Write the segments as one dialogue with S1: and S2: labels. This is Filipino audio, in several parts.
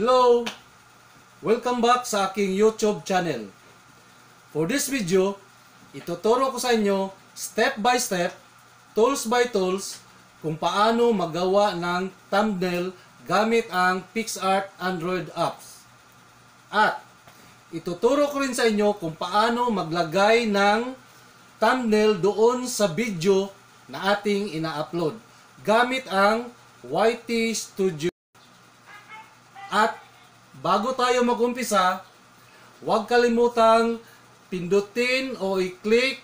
S1: Hello! Welcome back sa aking YouTube channel. For this video, ituturo ko sa inyo step by step, tools by tools, kung paano magawa ng thumbnail gamit ang PixArt Android apps. At ituturo ko rin sa inyo kung paano maglagay ng thumbnail doon sa video na ating ina-upload gamit ang YT Studio at bago tayo magumpisa, huwag kalimutang pindutin o i-click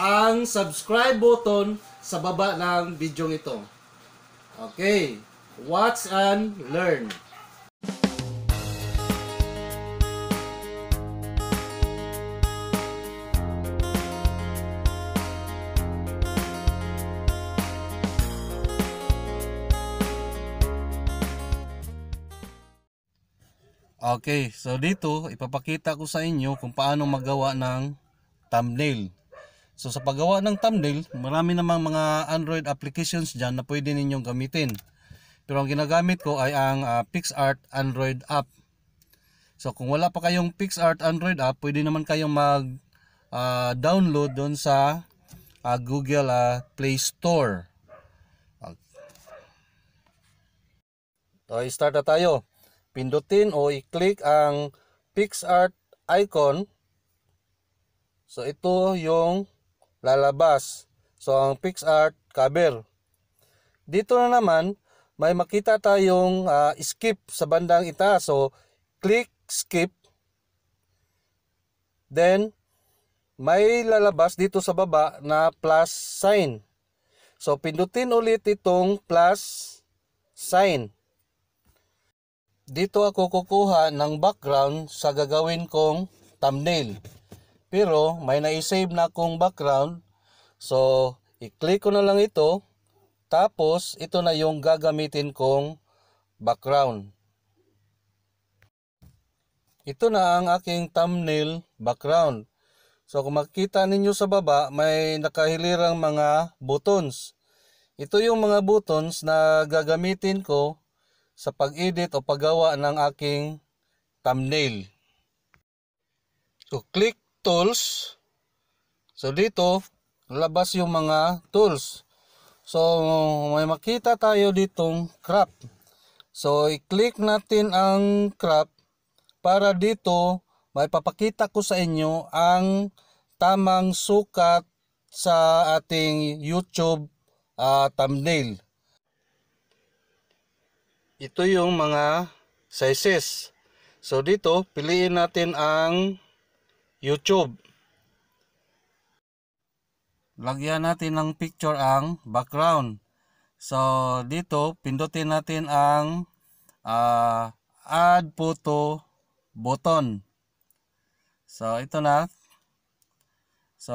S1: ang subscribe button sa baba ng video ito. Okay, watch and learn. Okay, so dito ipapakita ko sa inyo kung paano magawa ng thumbnail. So sa paggawa ng thumbnail, marami namang mga Android applications dyan na pwede ninyong gamitin. Pero ang ginagamit ko ay ang uh, PixArt Android app. So kung wala pa kayong PixArt Android app, pwede naman kayong mag-download ah, uh, doon sa uh, Google uh, Play Store. Okay. So start na tayo pindutin o i-click ang PixArt icon. So ito yung lalabas. So ang PixArt cover. Dito na naman may makita tayong uh, skip sa bandang itaas. So click skip. Then may lalabas dito sa baba na plus sign. So pindutin ulit itong plus sign dito ako kukuha ng background sa gagawin kong thumbnail. Pero may naisave na akong background. So, i-click ko na lang ito. Tapos, ito na yung gagamitin kong background. Ito na ang aking thumbnail background. So, kung makita ninyo sa baba, may nakahilirang mga buttons. Ito yung mga buttons na gagamitin ko sa pag-edit o paggawa ng aking thumbnail. So click tools. So dito labas yung mga tools. So may makita tayo ditong crop. So i-click natin ang crop para dito may papakita ko sa inyo ang tamang sukat sa ating YouTube uh, thumbnail ito yung mga sizes. So dito, piliin natin ang YouTube. Lagyan natin ng picture ang background. So dito, pindutin natin ang uh, add photo button. So ito na. So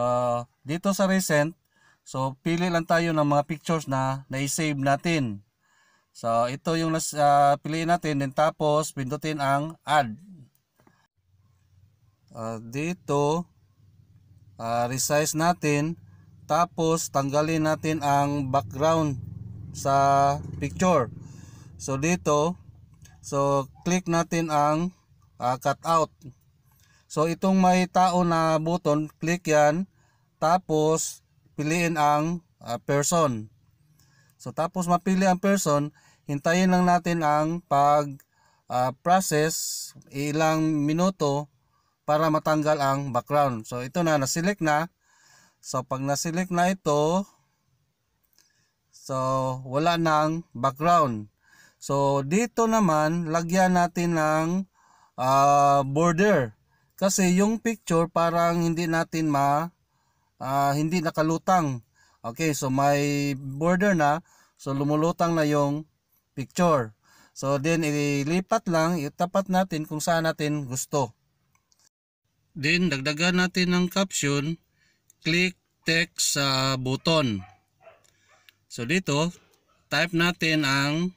S1: dito sa recent, so pili lang tayo ng mga pictures na na-save natin. So, ito yung uh, piliin natin. Then, tapos, pindutin ang add. Uh, dito, uh, resize natin. Tapos, tanggalin natin ang background sa picture. So, dito, so, click natin ang uh, cut out. So, itong may tao na button, click yan. Tapos, piliin ang uh, person. So, tapos mapili ang person, hintayin lang natin ang pag uh, process ilang minuto para matanggal ang background. So ito na, naselect na. So pag naselect na ito, so wala nang background. So dito naman, lagyan natin ng uh, border. Kasi yung picture parang hindi natin ma, uh, hindi nakalutang. Okay, so may border na. So lumulutang na yung picture. So then ilipat lang, itapat natin kung saan natin gusto. Then dagdagan natin ng caption, click text sa button. So dito, type natin ang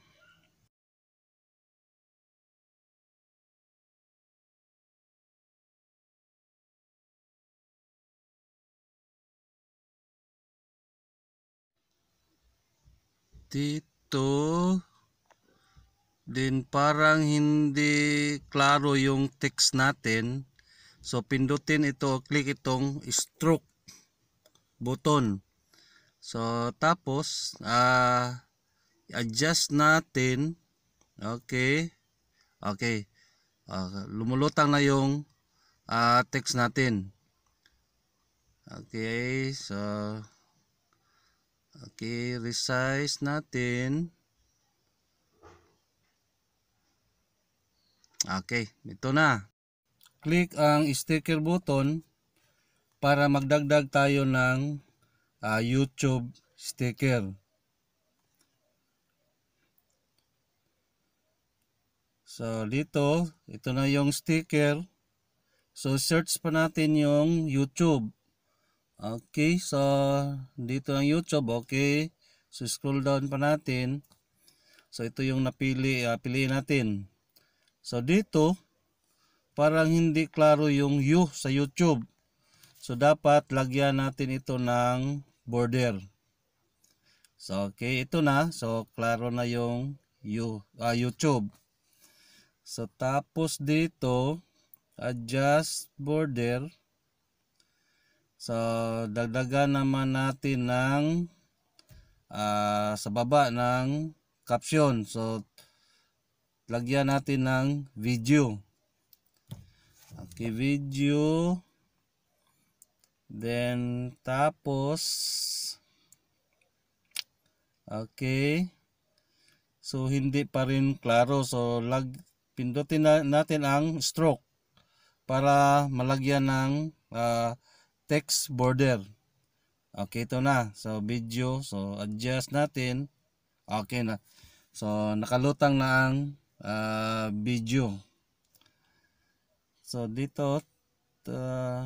S1: dito Then parang hindi klaro yung text natin. So pindutin ito, click itong stroke button. So tapos uh, adjust natin. Okay. Okay. Uh, lumulutang na yung uh, text natin. Okay. So okay, resize natin. Okay, ito na. Click ang sticker button para magdagdag tayo ng uh, YouTube sticker. So, dito, ito na yung sticker. So, search pa natin yung YouTube. Okay, so, dito ang YouTube. Okay, so scroll down pa natin. So, ito yung napili, uh, piliin natin. So dito, parang hindi klaro yung U sa YouTube. So dapat lagyan natin ito ng border. So okay, ito na. So klaro na yung U, uh, YouTube. So tapos dito, adjust border. So dagdagan naman natin ng uh, sa baba ng caption. So lagyan natin ng video. Okay, video. Then, tapos, okay. So, hindi pa rin klaro. So, lag, pindutin na, natin ang stroke para malagyan ng uh, text border. Okay, ito na. So, video. So, adjust natin. Okay na. So, nakalutang na ang uh, video so dito uh,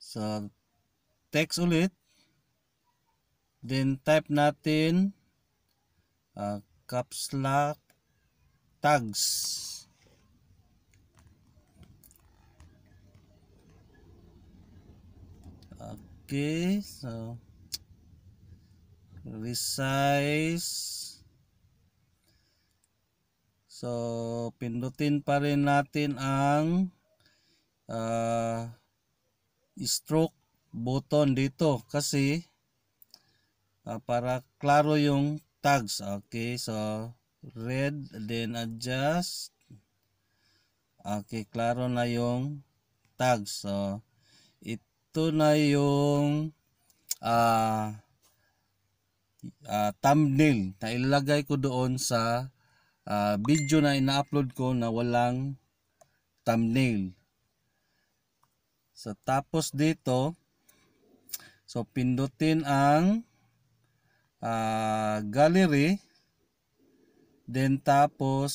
S1: so text ulit then type natin uh, caps lock tags Okay, so resize so pindutin pa rin natin ang uh, stroke button dito kasi uh, para klaro yung tags okay so red then adjust okay klaro na yung tags so ito na yung ah uh, uh, thumbnail na ilalagay ko doon sa uh, video na ina-upload ko na walang thumbnail. So tapos dito, so pindutin ang uh, gallery, then tapos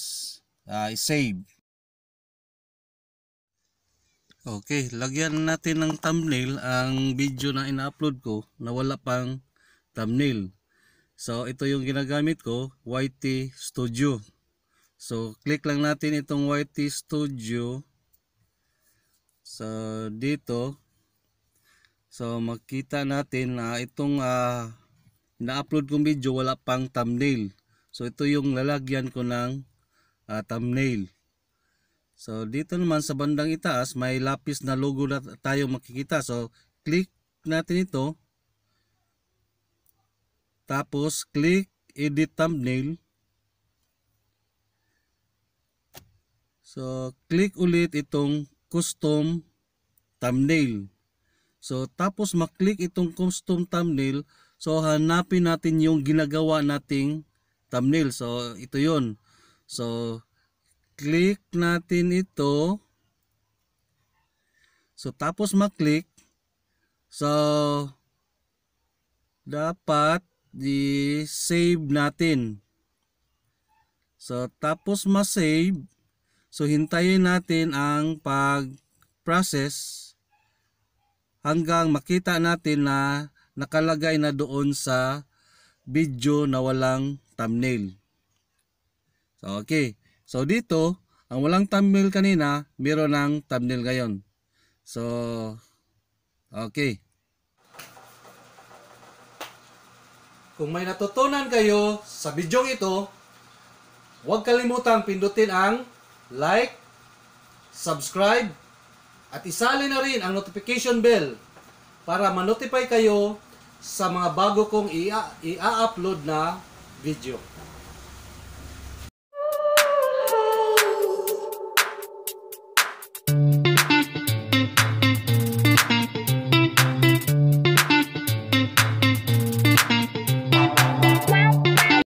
S1: uh, save. Okay, lagyan natin ng thumbnail ang video na ina-upload ko na wala pang thumbnail. So ito yung ginagamit ko, YT Studio. So click lang natin itong YT Studio. So dito So makita natin na uh, itong uh, na-upload kong video wala pang thumbnail. So ito yung lalagyan ko ng uh, thumbnail. So dito naman sa bandang itaas may lapis na logo na tayo makikita. So click natin ito. Tapos, click edit thumbnail. So, click ulit itong custom thumbnail. So, tapos maklik itong custom thumbnail. So, hanapin natin yung ginagawa nating thumbnail. So, ito yon So, click natin ito. So, tapos maklik. So, dapat di save natin. So tapos ma-save, so hintayin natin ang pag-process hanggang makita natin na nakalagay na doon sa video na walang thumbnail. So okay, so dito ang walang thumbnail kanina, meron ng thumbnail ngayon. So okay. Kung may natutunan kayo sa bidyong ito, huwag kalimutang pindutin ang like, subscribe, at isali na rin ang notification bell para manotify kayo sa mga bago kong i-upload na video.